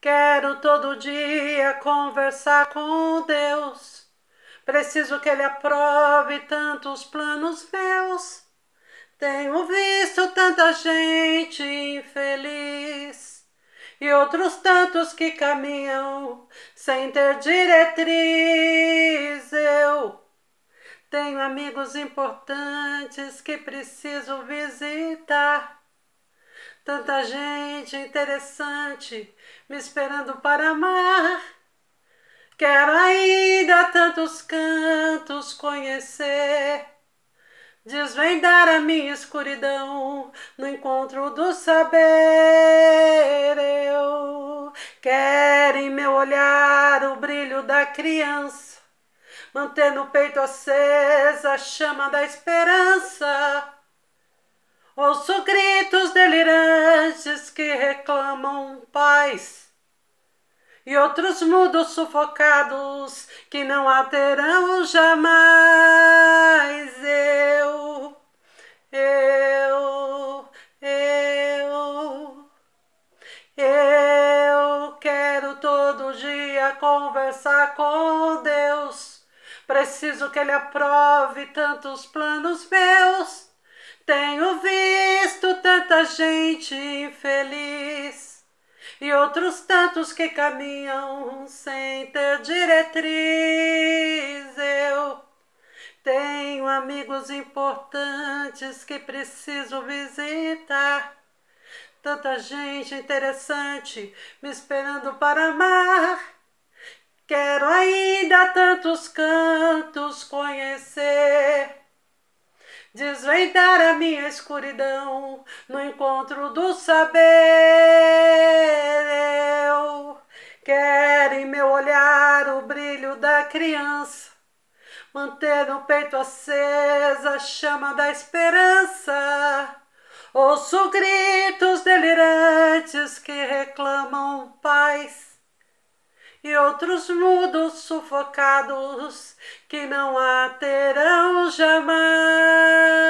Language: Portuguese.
Quero todo dia conversar com Deus. Preciso que Ele aprove tantos planos meus. Tenho visto tanta gente infeliz e outros tantos que caminham sem ter diretriz. Eu tenho amigos importantes que preciso visitar Tanta gente interessante me esperando para amar. Quero ainda tantos cantos conhecer, desvendar a minha escuridão no encontro do saber. Eu quero em meu olhar o brilho da criança, manter no peito acesa a chama da esperança. Ouço reclamam paz. E outros mudos sufocados que não a terão jamais. Eu, eu, eu, eu quero todo dia conversar com Deus. Preciso que Ele aprove tantos planos meus. Tenho visto gente infeliz e outros tantos que caminham sem ter diretriz. Eu tenho amigos importantes que preciso visitar. Tanta gente interessante me esperando para amar. Quero ainda tantos cantos conhecer desvendar a minha escuridão no encontro do saber. Eu quero em meu olhar o brilho da criança, manter no peito acesa a chama da esperança. Ouço gritos delirantes que reclamam paz e outros mudos sufocados que não a terão jamais.